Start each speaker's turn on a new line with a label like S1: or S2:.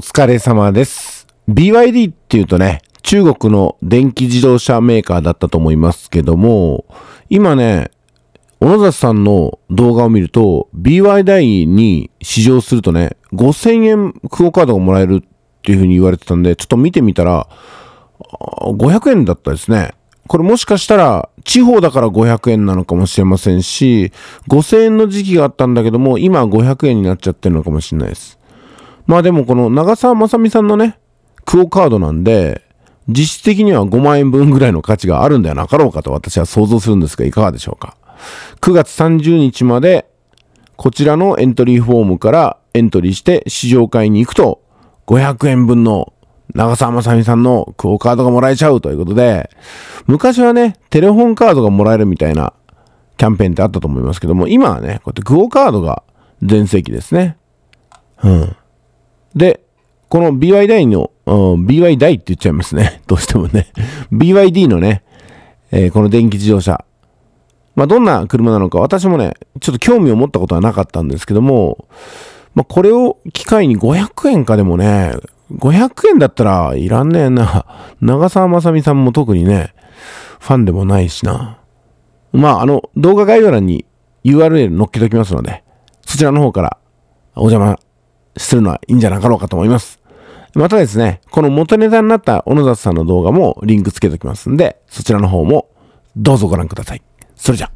S1: 疲れ様です。BYD っていうとね、中国の電気自動車メーカーだったと思いますけども、今ね、小野崎さんの動画を見ると、BYD に試乗するとね、5000円クオカードがもらえるっていう風に言われてたんで、ちょっと見てみたら、500円だったですね。これもしかしたら地方だから500円なのかもしれませんし、5000円の時期があったんだけども、今500円になっちゃってるのかもしれないです。まあでもこの長澤まさみさんのね、クオカードなんで、実質的には5万円分ぐらいの価値があるんではなかろうかと私は想像するんですが、いかがでしょうか。9月30日まで、こちらのエントリーフォームからエントリーして試乗会に行くと、500円分の長澤まさみさんのクオカードがもらえちゃうということで、昔はね、テレホンカードがもらえるみたいなキャンペーンってあったと思いますけども、今はね、こうやってクオカードが全盛期ですね。うん。で、この BYD の、BYD って言っちゃいますね。どうしてもね。BYD のね、えー、この電気自動車。まあ、どんな車なのか、私もね、ちょっと興味を持ったことはなかったんですけども、まあ、これを機会に500円かでもね、500円だったらいらんねえな。長澤まさみさんも特にね、ファンでもないしな。まあ、あの、動画概要欄に URL 載っけときますので、そちらの方からお邪魔するのはいいんじゃなかろうかと思います。またですね、この元ネタになった小野田さんの動画もリンクつけておきますんで、そちらの方もどうぞご覧ください。それじゃ。